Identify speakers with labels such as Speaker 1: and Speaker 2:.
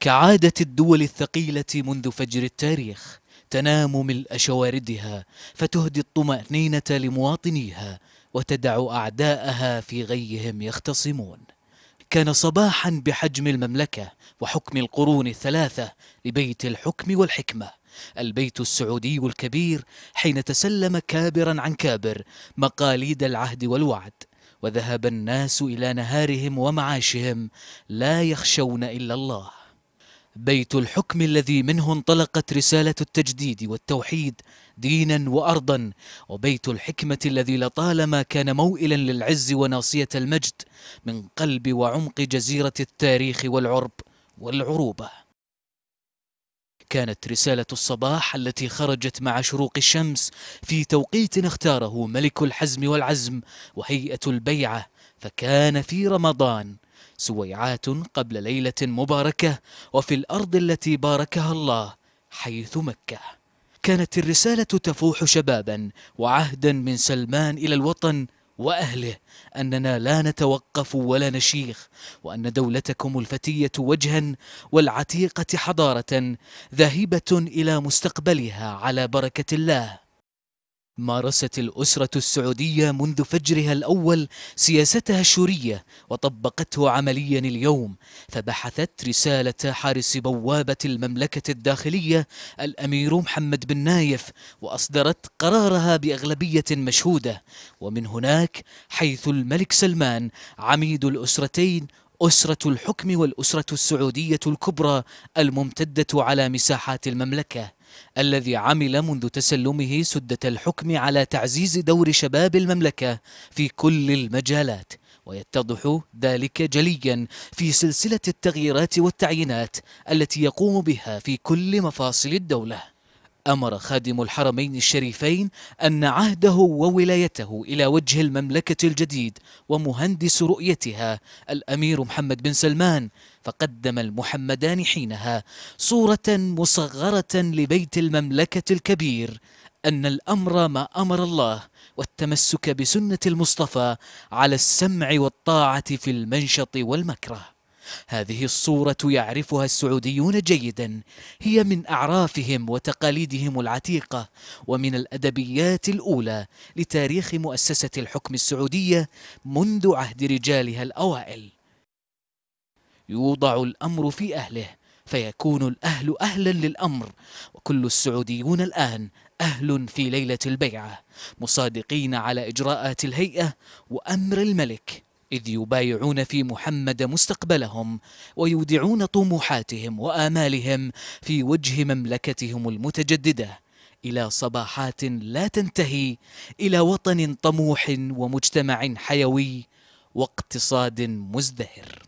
Speaker 1: كعادة الدول الثقيلة منذ فجر التاريخ تنام ملء شواردها فتهدي الطمأنينة لمواطنيها وتدع أعداءها في غيهم يختصمون كان صباحا بحجم المملكة وحكم القرون الثلاثة لبيت الحكم والحكمة البيت السعودي الكبير حين تسلم كابرا عن كابر مقاليد العهد والوعد وذهب الناس إلى نهارهم ومعاشهم لا يخشون إلا الله بيت الحكم الذي منه انطلقت رسالة التجديد والتوحيد دينا وأرضا وبيت الحكمة الذي لطالما كان موئلا للعز وناصية المجد من قلب وعمق جزيرة التاريخ والعرب والعروبة كانت رسالة الصباح التي خرجت مع شروق الشمس في توقيت اختاره ملك الحزم والعزم وهيئة البيعة فكان في رمضان سويعات قبل ليلة مباركة وفي الأرض التي باركها الله حيث مكة كانت الرسالة تفوح شبابا وعهدا من سلمان إلى الوطن وأهله أننا لا نتوقف ولا نشيخ وأن دولتكم الفتية وجها والعتيقة حضارة ذاهبة إلى مستقبلها على بركة الله مارست الأسرة السعودية منذ فجرها الأول سياستها الشورية وطبقته عمليا اليوم فبحثت رسالة حارس بوابة المملكة الداخلية الأمير محمد بن نايف وأصدرت قرارها بأغلبية مشهودة ومن هناك حيث الملك سلمان عميد الأسرتين أسرة الحكم والأسرة السعودية الكبرى الممتدة على مساحات المملكة الذي عمل منذ تسلمه سدة الحكم على تعزيز دور شباب المملكة في كل المجالات ويتضح ذلك جليا في سلسلة التغييرات والتعيينات التي يقوم بها في كل مفاصل الدولة أمر خادم الحرمين الشريفين أن عهده وولايته إلى وجه المملكة الجديد ومهندس رؤيتها الأمير محمد بن سلمان فقدم المحمدان حينها صورة مصغرة لبيت المملكة الكبير أن الأمر ما أمر الله والتمسك بسنة المصطفى على السمع والطاعة في المنشط والمكره هذه الصورة يعرفها السعوديون جيدا هي من أعرافهم وتقاليدهم العتيقة ومن الأدبيات الأولى لتاريخ مؤسسة الحكم السعودية منذ عهد رجالها الأوائل يوضع الأمر في أهله فيكون الأهل أهلا للأمر وكل السعوديون الآن أهل في ليلة البيعة مصادقين على إجراءات الهيئة وأمر الملك إذ يبايعون في محمد مستقبلهم ويودعون طموحاتهم وآمالهم في وجه مملكتهم المتجددة إلى صباحات لا تنتهي إلى وطن طموح ومجتمع حيوي واقتصاد مزدهر